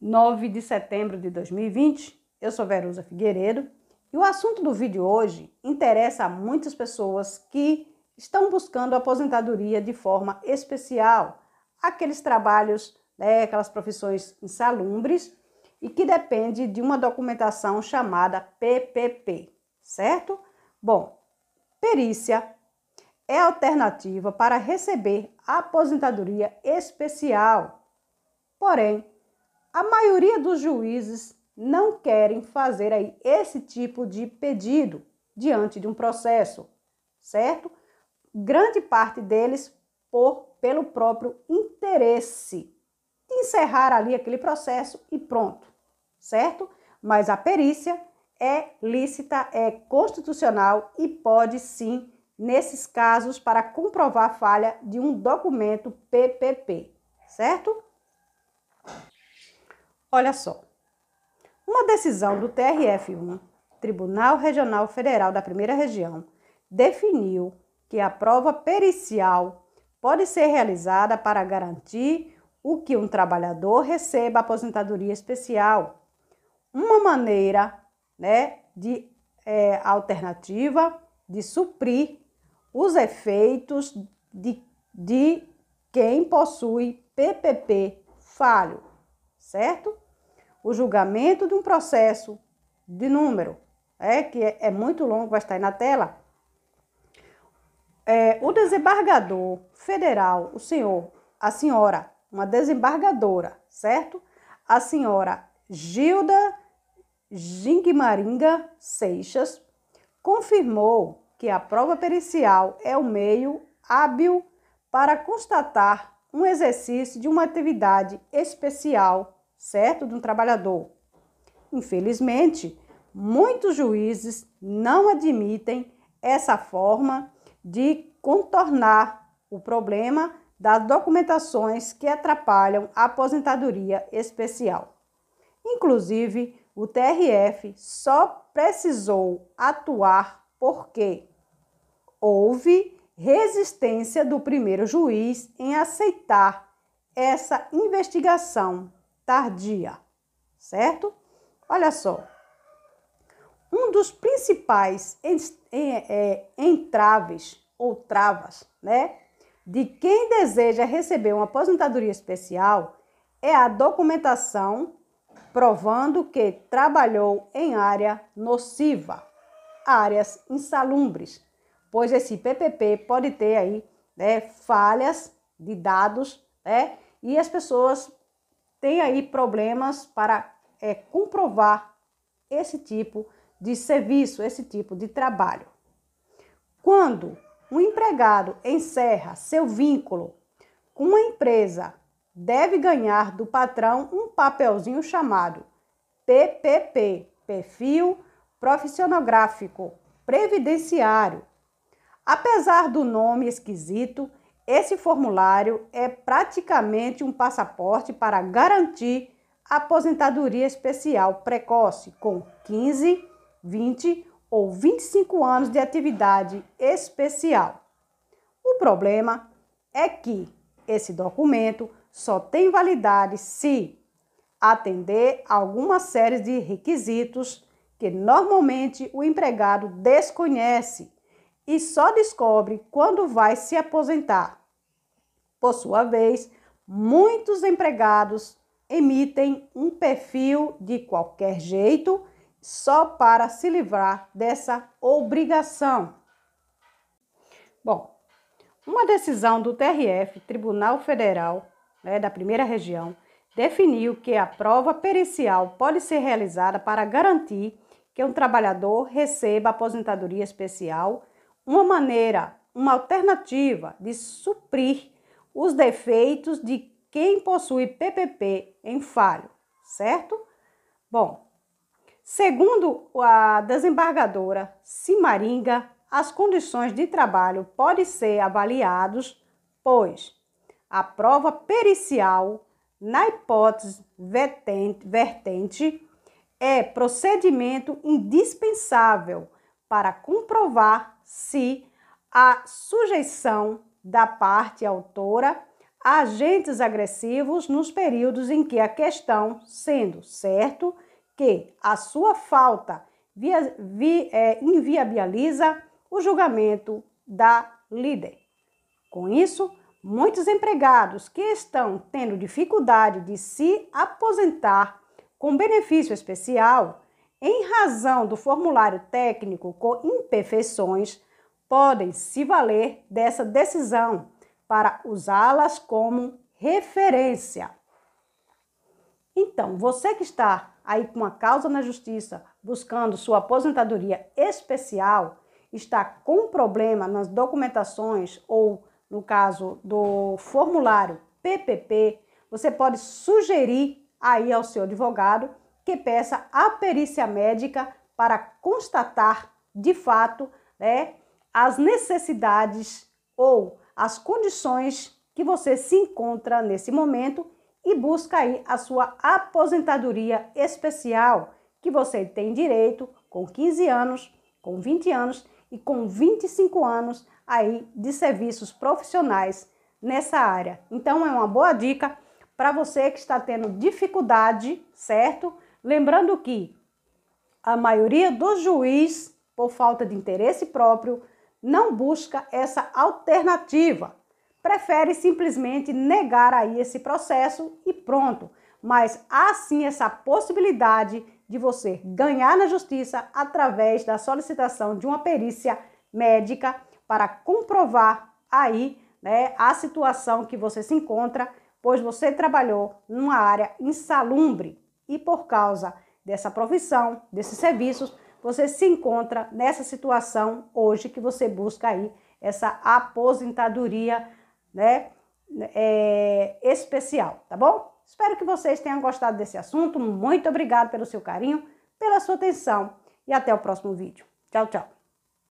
9 de setembro de 2020. Eu sou Verusa Figueiredo e o assunto do vídeo hoje interessa a muitas pessoas que estão buscando aposentadoria de forma especial, aqueles trabalhos, né, aquelas profissões insalubres e que depende de uma documentação chamada PPP, certo? Bom, perícia é alternativa para receber aposentadoria especial. Porém, a maioria dos juízes não querem fazer aí esse tipo de pedido diante de um processo, certo? Grande parte deles por pelo próprio interesse de encerrar ali aquele processo e pronto, certo? Mas a perícia é lícita, é constitucional e pode sim, nesses casos, para comprovar falha de um documento PPP, certo? Olha só. Uma decisão do TRF1, Tribunal Regional Federal da Primeira Região, definiu que a prova pericial pode ser realizada para garantir o que um trabalhador receba aposentadoria especial. Uma maneira né, de é, alternativa de suprir os efeitos de, de quem possui PPP falho certo? O julgamento de um processo de número, é, que é, é muito longo, vai estar aí na tela. É, o desembargador federal, o senhor, a senhora, uma desembargadora, certo? A senhora Gilda Gingmaringa Seixas confirmou que a prova pericial é o meio hábil para constatar um exercício de uma atividade especial certo? De um trabalhador. Infelizmente, muitos juízes não admitem essa forma de contornar o problema das documentações que atrapalham a aposentadoria especial. Inclusive, o TRF só precisou atuar porque houve resistência do primeiro juiz em aceitar essa investigação tardia, certo? Olha só, um dos principais é, é, entraves ou travas, né, de quem deseja receber uma aposentadoria especial é a documentação provando que trabalhou em área nociva, áreas insalubres, pois esse PPP pode ter aí né, falhas de dados, né, e as pessoas tem aí problemas para é, comprovar esse tipo de serviço, esse tipo de trabalho. Quando um empregado encerra seu vínculo com uma empresa, deve ganhar do patrão um papelzinho chamado PPP, perfil profissionográfico previdenciário. Apesar do nome esquisito, esse formulário é praticamente um passaporte para garantir aposentadoria especial precoce com 15, 20 ou 25 anos de atividade especial. O problema é que esse documento só tem validade se atender a alguma série de requisitos que normalmente o empregado desconhece e só descobre quando vai se aposentar por sua vez, muitos empregados emitem um perfil de qualquer jeito só para se livrar dessa obrigação. Bom, uma decisão do TRF, Tribunal Federal né, da Primeira Região, definiu que a prova pericial pode ser realizada para garantir que um trabalhador receba aposentadoria especial, uma maneira, uma alternativa de suprir os defeitos de quem possui PPP em falho, certo? Bom, segundo a desembargadora Simaringa, as condições de trabalho podem ser avaliados, pois a prova pericial, na hipótese vertente, vertente é procedimento indispensável para comprovar se a sujeição da parte autora agentes agressivos nos períodos em que a questão, sendo certo que a sua falta via, vi, é, inviabiliza o julgamento da líder. Com isso, muitos empregados que estão tendo dificuldade de se aposentar com benefício especial, em razão do formulário técnico com imperfeições, podem se valer dessa decisão para usá-las como referência. Então, você que está aí com uma causa na justiça buscando sua aposentadoria especial, está com problema nas documentações ou, no caso do formulário PPP, você pode sugerir aí ao seu advogado que peça a perícia médica para constatar de fato né, as necessidades ou as condições que você se encontra nesse momento e busca aí a sua aposentadoria especial que você tem direito com 15 anos, com 20 anos e com 25 anos aí de serviços profissionais nessa área. Então é uma boa dica para você que está tendo dificuldade, certo? Lembrando que a maioria dos juízes, por falta de interesse próprio, não busca essa alternativa. Prefere simplesmente negar aí esse processo e pronto. Mas há sim essa possibilidade de você ganhar na justiça através da solicitação de uma perícia médica para comprovar aí né, a situação que você se encontra, pois você trabalhou numa área insalubre e por causa dessa profissão, desses serviços, você se encontra nessa situação hoje que você busca aí essa aposentadoria, né, é, especial, tá bom? Espero que vocês tenham gostado desse assunto. Muito obrigado pelo seu carinho, pela sua atenção e até o próximo vídeo. Tchau, tchau.